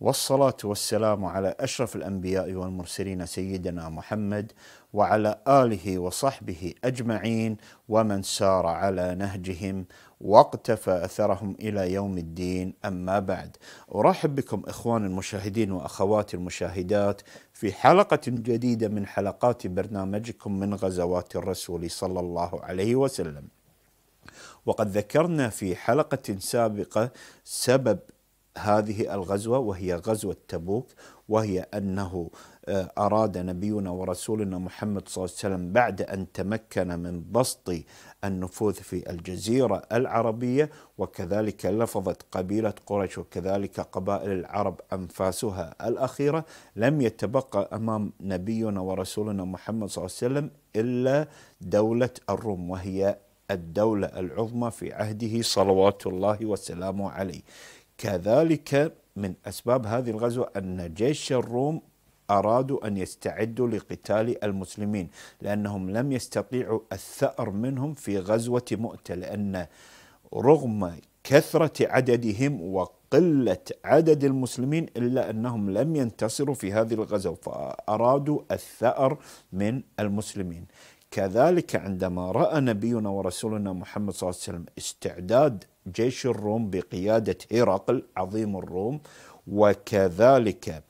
والصلاة والسلام على أشرف الأنبياء والمرسلين سيدنا محمد وعلى آله وصحبه أجمعين ومن سار على نهجهم واقتفى أثرهم إلى يوم الدين أما بعد أرحب بكم إخوان المشاهدين وأخوات المشاهدات في حلقة جديدة من حلقات برنامجكم من غزوات الرسول صلى الله عليه وسلم وقد ذكرنا في حلقة سابقة سبب هذه الغزوه وهي غزوه تبوك وهي انه آه، اراد نبينا ورسولنا محمد صلى الله عليه وسلم بعد ان تمكن من بسط النفوذ في الجزيره العربيه وكذلك لفظت قبيله قريش وكذلك قبائل العرب انفاسها الاخيره لم يتبقى امام نبينا ورسولنا محمد صلى الله عليه وسلم الا دوله الروم وهي الدوله العظمى في عهده صلوات الله وسلامه عليه. كذلك من أسباب هذه الغزوة أن جيش الروم أرادوا أن يستعدوا لقتال المسلمين لأنهم لم يستطيعوا الثأر منهم في غزوة مؤتة لأن رغم كثرة عددهم وقلة عدد المسلمين إلا أنهم لم ينتصروا في هذه الغزوة فأرادوا الثأر من المسلمين كذلك عندما رأى نبينا ورسولنا محمد صلى الله عليه وسلم استعداد جيش الروم بقيادة هرقل عظيم الروم وكذلك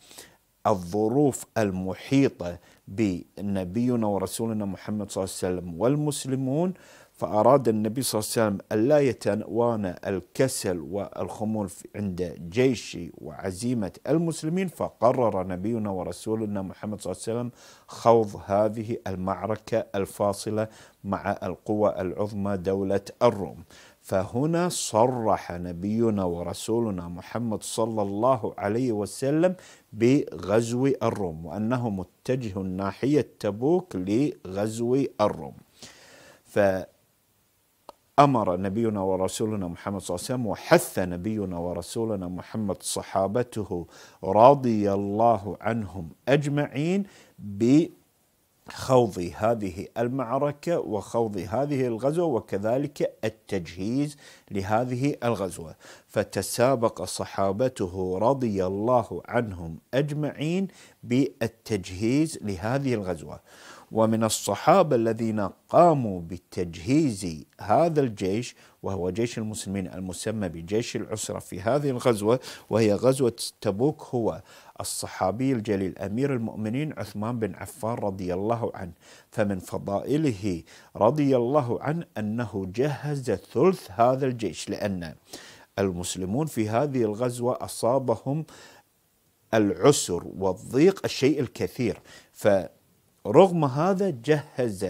الظروف المحيطة بنبينا ورسولنا محمد صلى الله عليه وسلم والمسلمون فأراد النبي صلى الله عليه وسلم ألا يتوانى الكسل والخمول عند جيش وعزيمة المسلمين فقرر نبينا ورسولنا محمد صلى الله عليه وسلم خوض هذه المعركة الفاصلة مع القوى العظمى دولة الروم فهنا صرح نبينا ورسولنا محمد صلى الله عليه وسلم بغزو الروم وانه متجه ناحيه تبوك لغزو الروم. فامر نبينا ورسولنا محمد صلى الله عليه وسلم وحث نبينا ورسولنا محمد صحابته رضي الله عنهم اجمعين ب خوض هذه المعركة وخوض هذه الغزوة وكذلك التجهيز لهذه الغزوة فتسابق صحابته رضي الله عنهم أجمعين بالتجهيز لهذه الغزوة ومن الصحابة الذين قاموا بتجهيز هذا الجيش وهو جيش المسلمين المسمى بجيش العسرة في هذه الغزوة وهي غزوة تبوك هو الصحابي الجليل أمير المؤمنين عثمان بن عفان رضي الله عنه فمن فضائله رضي الله عنه أنه جهز ثلث هذا الجيش لأن المسلمون في هذه الغزوة أصابهم العسر والضيق الشيء الكثير ف رغم هذا جهز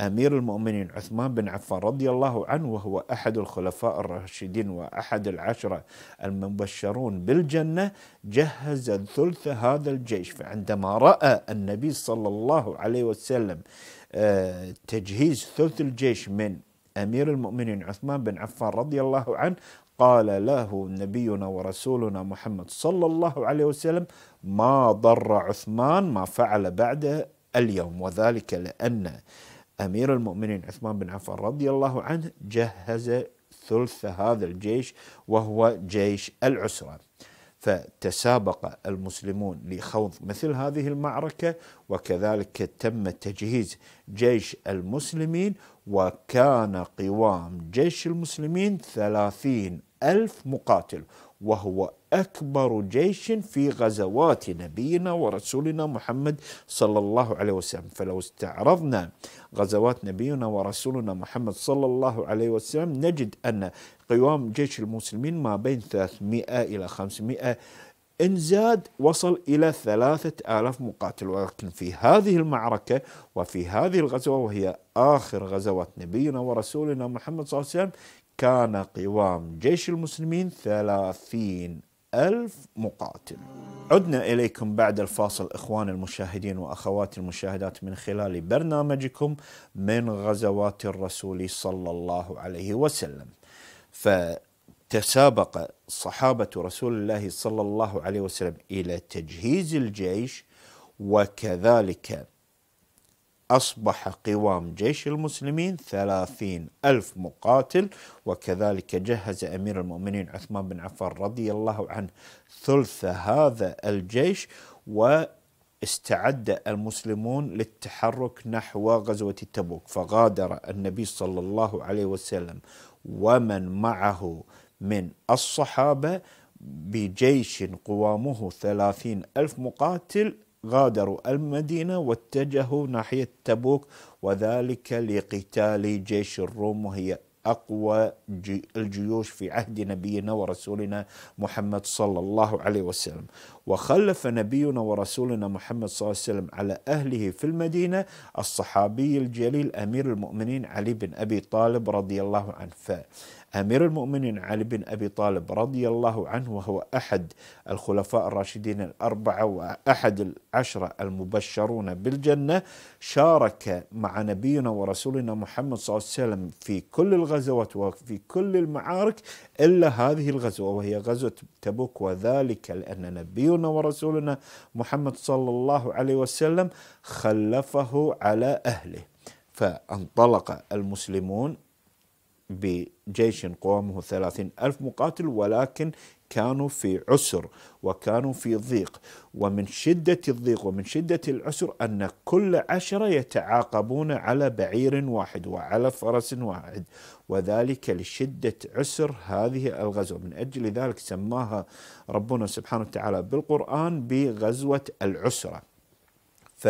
امير المؤمنين عثمان بن عفان رضي الله عنه وهو احد الخلفاء الراشدين واحد العشره المبشرون بالجنه جهز ثلث هذا الجيش فعندما راى النبي صلى الله عليه وسلم آه، تجهيز ثلث الجيش من امير المؤمنين عثمان بن عفان رضي الله عنه قال له نبينا ورسولنا محمد صلى الله عليه وسلم ما ضر عثمان ما فعل بعد اليوم وذلك لأن أمير المؤمنين عثمان بن عفان رضي الله عنه جهز ثلث هذا الجيش وهو جيش العسرة فتسابق المسلمون لخوض مثل هذه المعركة وكذلك تم تجهيز جيش المسلمين وكان قوام جيش المسلمين ثلاثين ألف مقاتل وهو اكبر جيش في غزوات نبينا ورسولنا محمد صلى الله عليه وسلم، فلو استعرضنا غزوات نبينا ورسولنا محمد صلى الله عليه وسلم نجد ان قوام جيش المسلمين ما بين 300 الى 500 إن زاد وصل إلى ثلاثة آلاف مقاتل ولكن في هذه المعركة وفي هذه الغزوة وهي آخر غزوات نبينا ورسولنا محمد صلى الله عليه وسلم كان قوام جيش المسلمين ثلاثين ألف مقاتل عدنا إليكم بعد الفاصل إخوان المشاهدين وأخوات المشاهدات من خلال برنامجكم من غزوات الرسول صلى الله عليه وسلم فتسابق صحابة رسول الله صلى الله عليه وسلم إلى تجهيز الجيش وكذلك أصبح قوام جيش المسلمين ثلاثين ألف مقاتل وكذلك جهز أمير المؤمنين عثمان بن عفان رضي الله عنه ثلث هذا الجيش و استعد المسلمون للتحرك نحو غزوة تبوك فغادر النبي صلى الله عليه وسلم ومن معه من الصحابة بجيش قوامه ثلاثين ألف مقاتل غادروا المدينة واتجهوا ناحية تبوك وذلك لقتال جيش الروم وهي أقوى الجيوش في عهد نبينا ورسولنا محمد صلى الله عليه وسلم وخلف نبينا ورسولنا محمد صلى الله عليه وسلم على أهله في المدينة الصحابي الجليل أمير المؤمنين علي بن أبي طالب رضي الله عنه أمير المؤمنين علي بن أبي طالب رضي الله عنه وهو أحد الخلفاء الراشدين الأربعة وأحد العشرة المبشرون بالجنة شارك مع نبينا ورسولنا محمد صلى الله عليه وسلم في كل الغزوات وفي كل المعارك إلا هذه الغزوة وهي غزوة تبوك وذلك لأن نبينا ورسولنا محمد صلى الله عليه وسلم خلفه على أهله فانطلق المسلمون بجيش قوامه ثلاثين ألف مقاتل ولكن كانوا في عسر وكانوا في ضيق ومن شدة الضيق ومن شدة العسر أن كل عشرة يتعاقبون على بعير واحد وعلى فرس واحد وذلك لشدة عسر هذه الغزوة من أجل ذلك سماها ربنا سبحانه وتعالى بالقرآن بغزوة العسرة ف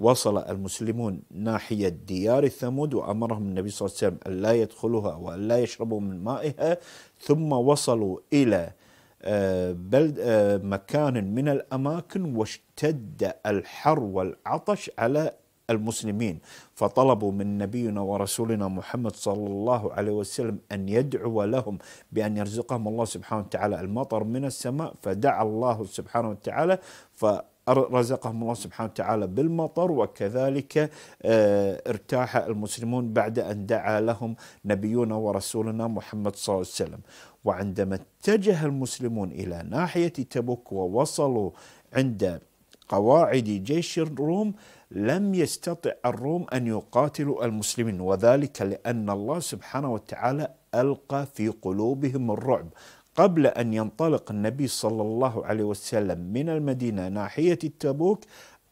وصل المسلمون ناحية ديار الثمود وأمرهم النبي صلى الله عليه وسلم أن لا يدخلها وأن لا يشربوا من مائها ثم وصلوا إلى آه، بلد آه، مكان من الأماكن واشتد الحر والعطش على المسلمين فطلبوا من نبينا ورسولنا محمد صلى الله عليه وسلم أن يدعو لهم بأن يرزقهم الله سبحانه وتعالى المطر من السماء فدعا الله سبحانه وتعالى ف رزقهم الله سبحانه وتعالى بالمطر وكذلك آه، ارتاح المسلمون بعد أن دعا لهم نبينا ورسولنا محمد صلى الله عليه وسلم وعندما اتجه المسلمون إلى ناحية تبوك ووصلوا عند قواعد جيش الروم لم يستطع الروم ان يقاتلوا المسلمين وذلك لان الله سبحانه وتعالى القى في قلوبهم الرعب قبل أن ينطلق النبي صلى الله عليه وسلم من المدينة ناحية التبوك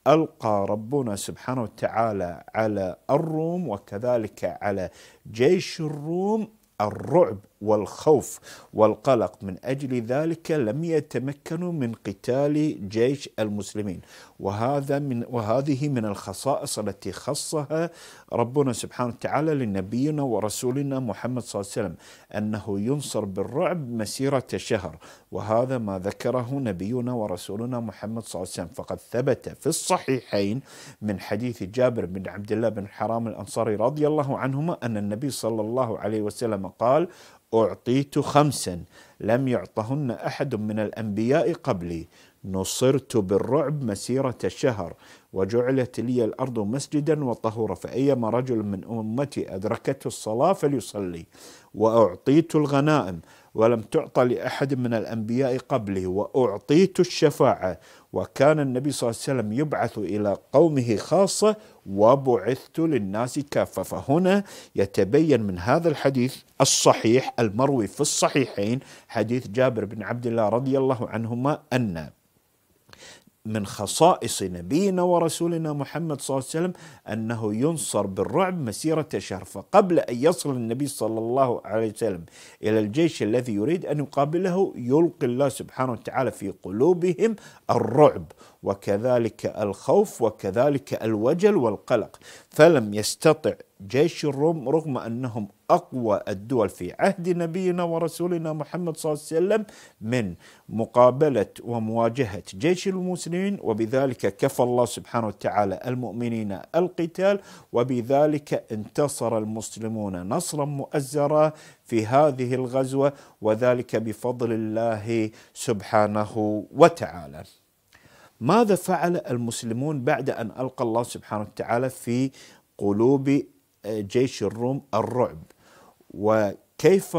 ألقى ربنا سبحانه وتعالى على الروم وكذلك على جيش الروم الرعب والخوف والقلق من اجل ذلك لم يتمكنوا من قتال جيش المسلمين وهذا من وهذه من الخصائص التي خصها ربنا سبحانه وتعالى لنبينا ورسولنا محمد صلى الله عليه وسلم انه ينصر بالرعب مسيره شهر وهذا ما ذكره نبينا ورسولنا محمد صلى الله عليه وسلم فقد ثبت في الصحيحين من حديث جابر بن عبد الله بن حرام الانصاري رضي الله عنهما ان النبي صلى الله عليه وسلم قال أعطيت خمسا لم يعطهن أحد من الأنبياء قبلي نصرت بالرعب مسيرة الشهر وجعلت لي الأرض مسجدا وطهورا فأيما رجل من أمتي أدركته الصلاة فليصلي وأعطيت الغنائم ولم تعطى لأحد من الأنبياء قبله وأعطيت الشفاعة وكان النبي صلى الله عليه وسلم يبعث إلى قومه خاصة وبعثت للناس كافة فهنا يتبين من هذا الحديث الصحيح المروي في الصحيحين حديث جابر بن عبد الله رضي الله عنهما أن من خصائص نبينا ورسولنا محمد صلى الله عليه وسلم انه ينصر بالرعب مسيره شهر فقبل ان يصل النبي صلى الله عليه وسلم الى الجيش الذي يريد ان يقابله يلقي الله سبحانه وتعالى في قلوبهم الرعب وكذلك الخوف وكذلك الوجل والقلق فلم يستطع جيش الروم رغم انهم اقوى الدول في عهد نبينا ورسولنا محمد صلى الله عليه وسلم من مقابله ومواجهه جيش المسلمين وبذلك كفى الله سبحانه وتعالى المؤمنين القتال وبذلك انتصر المسلمون نصرا مؤزرا في هذه الغزوه وذلك بفضل الله سبحانه وتعالى. ماذا فعل المسلمون بعد أن ألقى الله سبحانه وتعالى في قلوب آه، جيش الروم الرعب وكيف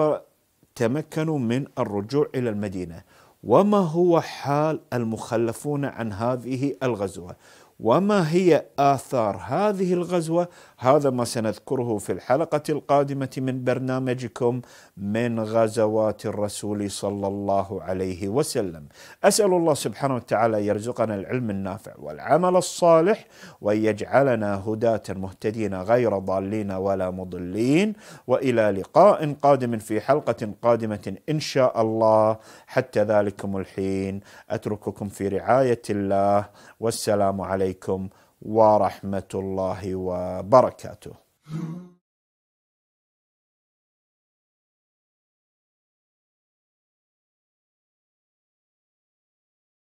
تمكنوا من الرجوع إلى المدينة وما هو حال المخلفون عن هذه الغزوة وما هي آثار هذه الغزوة هذا ما سنذكره في الحلقة القادمة من برنامجكم من غزوات الرسول صلى الله عليه وسلم أسأل الله سبحانه وتعالى يرزقنا العلم النافع والعمل الصالح ويجعلنا هداة مهتدين غير ضالين ولا مضلين وإلى لقاء قادم في حلقة قادمة إن شاء الله حتى ذلكم الحين أترككم في رعاية الله والسلام عليكم عليكم ورحمه الله وبركاته